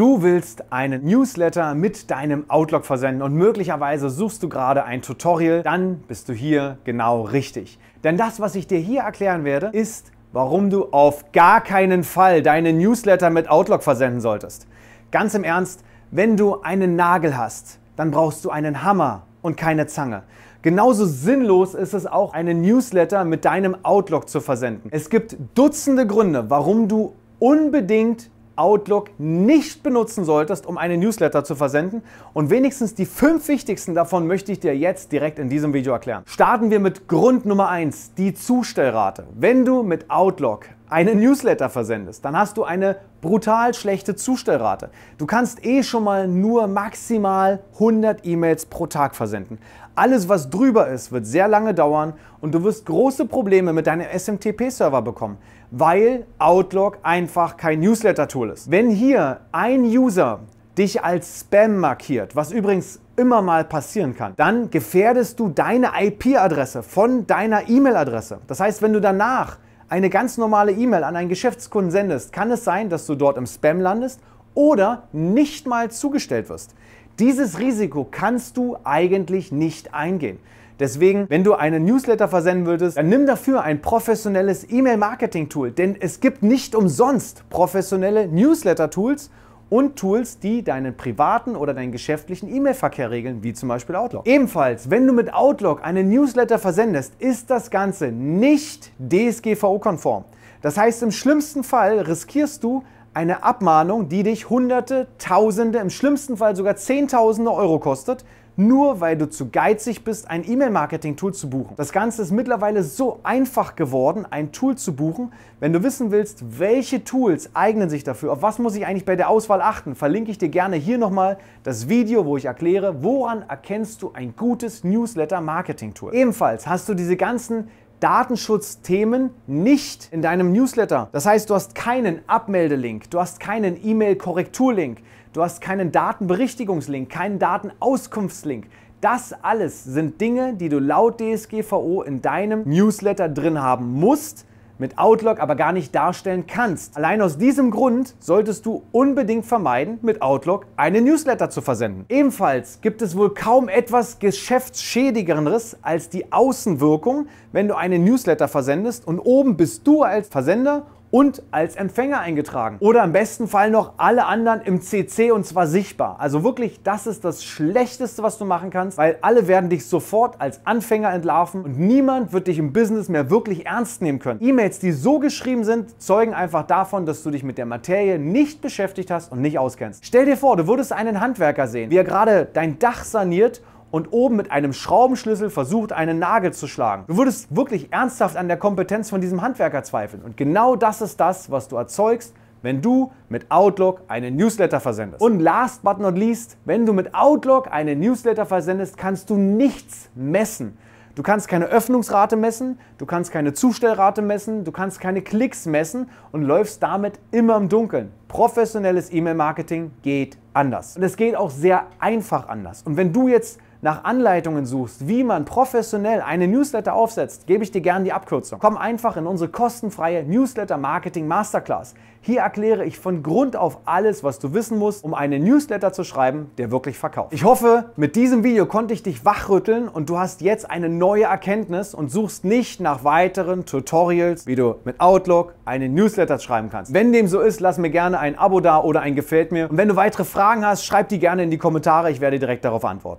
Du willst einen Newsletter mit deinem Outlook versenden und möglicherweise suchst du gerade ein Tutorial, dann bist du hier genau richtig. Denn das, was ich dir hier erklären werde, ist, warum du auf gar keinen Fall deine Newsletter mit Outlook versenden solltest. Ganz im Ernst, wenn du einen Nagel hast, dann brauchst du einen Hammer und keine Zange. Genauso sinnlos ist es auch, einen Newsletter mit deinem Outlook zu versenden. Es gibt Dutzende Gründe, warum du unbedingt Outlook nicht benutzen solltest, um einen Newsletter zu versenden. Und wenigstens die fünf wichtigsten davon möchte ich dir jetzt direkt in diesem Video erklären. Starten wir mit Grund Nummer eins: die Zustellrate. Wenn du mit Outlook einen Newsletter versendest, dann hast du eine brutal schlechte Zustellrate. Du kannst eh schon mal nur maximal 100 E-Mails pro Tag versenden. Alles, was drüber ist, wird sehr lange dauern und du wirst große Probleme mit deinem SMTP-Server bekommen, weil Outlook einfach kein Newsletter-Tool ist. Wenn hier ein User dich als Spam markiert, was übrigens immer mal passieren kann, dann gefährdest du deine IP-Adresse von deiner E-Mail-Adresse. Das heißt, wenn du danach eine ganz normale E-Mail an einen Geschäftskunden sendest, kann es sein, dass du dort im Spam landest oder nicht mal zugestellt wirst. Dieses Risiko kannst du eigentlich nicht eingehen. Deswegen, wenn du einen Newsletter versenden würdest, dann nimm dafür ein professionelles E-Mail-Marketing-Tool, denn es gibt nicht umsonst professionelle Newsletter-Tools und Tools, die deinen privaten oder deinen geschäftlichen E-Mail-Verkehr regeln, wie zum Beispiel Outlook. Ebenfalls, wenn du mit Outlook einen Newsletter versendest, ist das Ganze nicht DSGVO-konform. Das heißt, im schlimmsten Fall riskierst du, eine Abmahnung, die dich Hunderte, Tausende, im schlimmsten Fall sogar Zehntausende Euro kostet, nur weil du zu geizig bist, ein E-Mail-Marketing-Tool zu buchen. Das Ganze ist mittlerweile so einfach geworden, ein Tool zu buchen. Wenn du wissen willst, welche Tools eignen sich dafür, auf was muss ich eigentlich bei der Auswahl achten, verlinke ich dir gerne hier nochmal das Video, wo ich erkläre, woran erkennst du ein gutes Newsletter-Marketing-Tool. Ebenfalls hast du diese ganzen Datenschutzthemen nicht in deinem Newsletter. Das heißt, du hast keinen Abmeldelink, du hast keinen E-Mail-Korrekturlink, du hast keinen Datenberichtigungslink, keinen Datenauskunftslink. Das alles sind Dinge, die du laut DSGVO in deinem Newsletter drin haben musst, mit Outlook aber gar nicht darstellen kannst. Allein aus diesem Grund solltest du unbedingt vermeiden, mit Outlook einen Newsletter zu versenden. Ebenfalls gibt es wohl kaum etwas geschäftsschädigenderes als die Außenwirkung, wenn du einen Newsletter versendest und oben bist du als Versender und als Empfänger eingetragen. Oder im besten Fall noch alle anderen im CC und zwar sichtbar. Also wirklich, das ist das Schlechteste, was du machen kannst, weil alle werden dich sofort als Anfänger entlarven und niemand wird dich im Business mehr wirklich ernst nehmen können. E-Mails, die so geschrieben sind, zeugen einfach davon, dass du dich mit der Materie nicht beschäftigt hast und nicht auskennst. Stell dir vor, du würdest einen Handwerker sehen, wie er gerade dein Dach saniert und oben mit einem Schraubenschlüssel versucht, einen Nagel zu schlagen. Du würdest wirklich ernsthaft an der Kompetenz von diesem Handwerker zweifeln. Und genau das ist das, was du erzeugst, wenn du mit Outlook einen Newsletter versendest. Und last but not least, wenn du mit Outlook einen Newsletter versendest, kannst du nichts messen. Du kannst keine Öffnungsrate messen, du kannst keine Zustellrate messen, du kannst keine Klicks messen und läufst damit immer im Dunkeln. Professionelles E-Mail-Marketing geht anders. Und es geht auch sehr einfach anders. Und wenn du jetzt nach Anleitungen suchst, wie man professionell eine Newsletter aufsetzt, gebe ich dir gerne die Abkürzung. Komm einfach in unsere kostenfreie Newsletter Marketing Masterclass. Hier erkläre ich von Grund auf alles, was du wissen musst, um einen Newsletter zu schreiben, der wirklich verkauft. Ich hoffe, mit diesem Video konnte ich dich wachrütteln und du hast jetzt eine neue Erkenntnis und suchst nicht nach weiteren Tutorials, wie du mit Outlook einen Newsletter schreiben kannst. Wenn dem so ist, lass mir gerne ein Abo da oder ein Gefällt mir. Und wenn du weitere Fragen Fragen hast, schreib die gerne in die Kommentare, ich werde direkt darauf antworten.